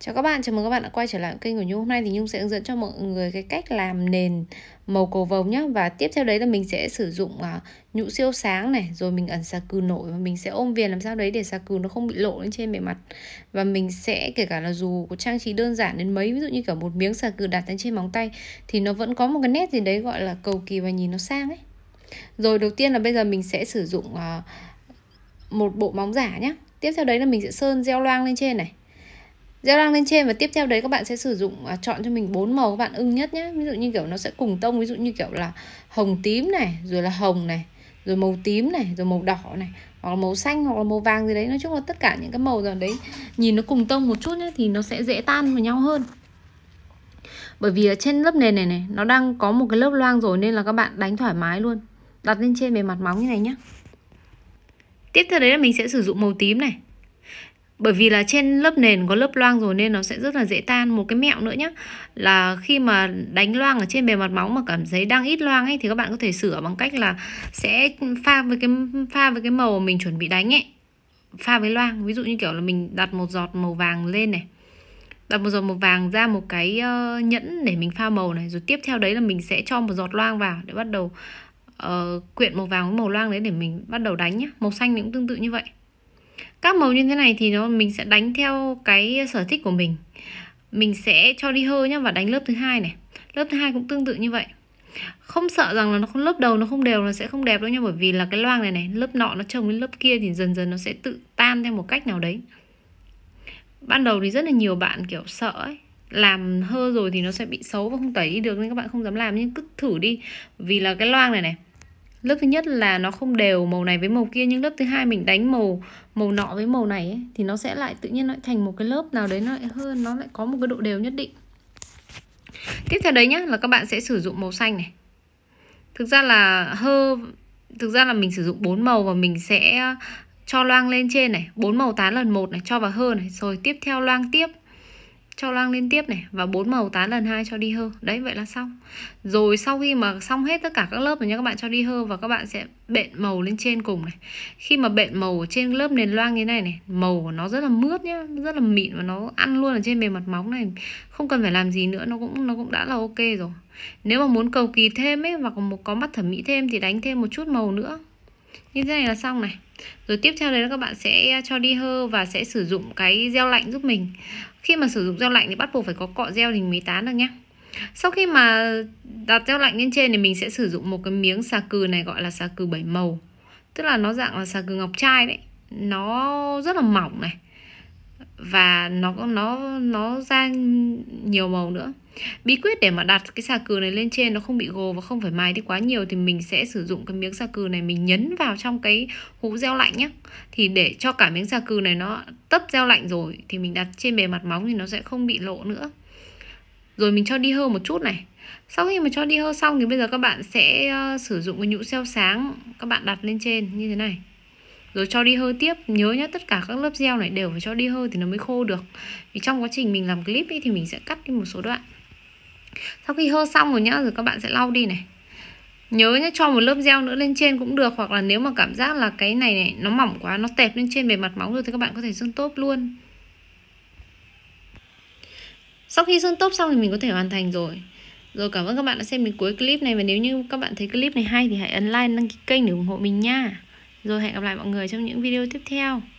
Chào các bạn, chào mừng các bạn đã quay trở lại kênh của Nhung Hôm nay thì Nhung sẽ hướng dẫn cho mọi người cái cách làm nền màu cầu vồng nhé Và tiếp theo đấy là mình sẽ sử dụng à, nhũ siêu sáng này Rồi mình ẩn xà cừ nổi và mình sẽ ôm viền làm sao đấy để xà cừ nó không bị lộ lên trên bề mặt Và mình sẽ kể cả là dù có trang trí đơn giản đến mấy Ví dụ như cả một miếng xà cừ đặt lên trên móng tay Thì nó vẫn có một cái nét gì đấy gọi là cầu kỳ và nhìn nó sang ấy Rồi đầu tiên là bây giờ mình sẽ sử dụng à, một bộ móng giả nhé Tiếp theo đấy là mình sẽ sơn gel loang lên trên này gieo răng lên trên và tiếp theo đấy các bạn sẽ sử dụng à, chọn cho mình bốn màu các bạn ưng nhất nhé ví dụ như kiểu nó sẽ cùng tông ví dụ như kiểu là hồng tím này rồi là hồng này rồi màu tím này rồi màu đỏ này hoặc là màu xanh hoặc là màu vàng gì đấy nói chung là tất cả những cái màu rồi đấy nhìn nó cùng tông một chút nhé thì nó sẽ dễ tan vào nhau hơn bởi vì ở trên lớp nền này này nó đang có một cái lớp loang rồi nên là các bạn đánh thoải mái luôn đặt lên trên bề mặt móng như này nhé tiếp theo đấy là mình sẽ sử dụng màu tím này bởi vì là trên lớp nền có lớp loang rồi nên nó sẽ rất là dễ tan một cái mẹo nữa nhé là khi mà đánh loang ở trên bề mặt móng mà cảm thấy đang ít loang ấy thì các bạn có thể sửa bằng cách là sẽ pha với cái pha với cái màu mình chuẩn bị đánh ấy pha với loang ví dụ như kiểu là mình đặt một giọt màu vàng lên này đặt một giọt màu vàng ra một cái ờ, nhẫn để mình pha màu này rồi tiếp theo đấy là mình sẽ cho một giọt loang vào để bắt đầu uh, quyện màu vàng với màu loang đấy để mình bắt đầu đánh nhé màu xanh thì cũng tương tự như vậy các màu như thế này thì nó mình sẽ đánh theo cái sở thích của mình mình sẽ cho đi hơ nhá và đánh lớp thứ hai này lớp thứ hai cũng tương tự như vậy không sợ rằng là nó không lớp đầu nó không đều nó sẽ không đẹp đâu nha bởi vì là cái loang này này lớp nọ nó trồng lên lớp kia thì dần dần nó sẽ tự tan theo một cách nào đấy ban đầu thì rất là nhiều bạn kiểu sợ ấy làm hơ rồi thì nó sẽ bị xấu và không tẩy đi được nên các bạn không dám làm nhưng cứ thử đi vì là cái loang này này lớp thứ nhất là nó không đều màu này với màu kia nhưng lớp thứ hai mình đánh màu màu nọ với màu này ấy, thì nó sẽ lại tự nhiên lại thành một cái lớp nào đấy nó lại hơn nó lại có một cái độ đều nhất định tiếp theo đấy nhá là các bạn sẽ sử dụng màu xanh này thực ra là hơ thực ra là mình sử dụng bốn màu và mình sẽ cho loang lên trên này bốn màu tán lần một này cho vào hơ này rồi tiếp theo loang tiếp cho loang liên tiếp này và bốn màu tán lần hai cho đi hơ đấy vậy là xong rồi sau khi mà xong hết tất cả các lớp rồi nha các bạn cho đi hơ và các bạn sẽ bện màu lên trên cùng này khi mà bện màu trên lớp nền loang như này này màu của nó rất là mướt nhá rất là mịn và nó ăn luôn ở trên bề mặt móng này không cần phải làm gì nữa nó cũng nó cũng đã là ok rồi nếu mà muốn cầu kỳ thêm ấy và một có mắt thẩm mỹ thêm thì đánh thêm một chút màu nữa như thế này là xong này rồi tiếp theo đấy là các bạn sẽ à, cho đi hơ và sẽ sử dụng cái gel lạnh giúp mình khi mà sử dụng gel lạnh thì bắt buộc phải có cọ gel thì mới tán được nhé sau khi mà đặt gel lạnh lên trên thì mình sẽ sử dụng một cái miếng xà cừ này gọi là xà cừ bảy màu tức là nó dạng là xà cừ ngọc trai đấy nó rất là mỏng này và nó nó nó ra nhiều màu nữa bí quyết để mà đặt cái xà cừ này lên trên nó không bị gồ và không phải mài đi quá nhiều thì mình sẽ sử dụng cái miếng xà cừ này mình nhấn vào trong cái hũ gieo lạnh nhé thì để cho cả miếng xà cừ này nó tấp gieo lạnh rồi thì mình đặt trên bề mặt móng thì nó sẽ không bị lộ nữa rồi mình cho đi hơ một chút này sau khi mà cho đi hơ xong thì bây giờ các bạn sẽ ờ, sử dụng cái nhũ xeo sáng các bạn đặt lên trên như thế này rồi cho đi hơi tiếp nhớ nhé tất cả các lớp gel này đều phải cho đi hơi thì nó mới khô được vì trong quá trình mình làm clip ấy, thì mình sẽ cắt đi một số đoạn sau khi hơ xong rồi nhá rồi các bạn sẽ lau đi này nhớ nhé cho một lớp gel nữa lên trên cũng được hoặc là nếu mà cảm giác là cái này, này nó mỏng quá nó tẹp lên trên bề mặt móng rồi thì các bạn có thể sơn tốp luôn sau khi sơn tốp xong thì mình có thể hoàn thành rồi rồi cảm ơn các bạn đã xem đến cuối clip này và nếu như các bạn thấy clip này hay thì hãy ấn like đăng ký kênh để ủng hộ mình nha rồi hẹn gặp lại mọi người trong những video tiếp theo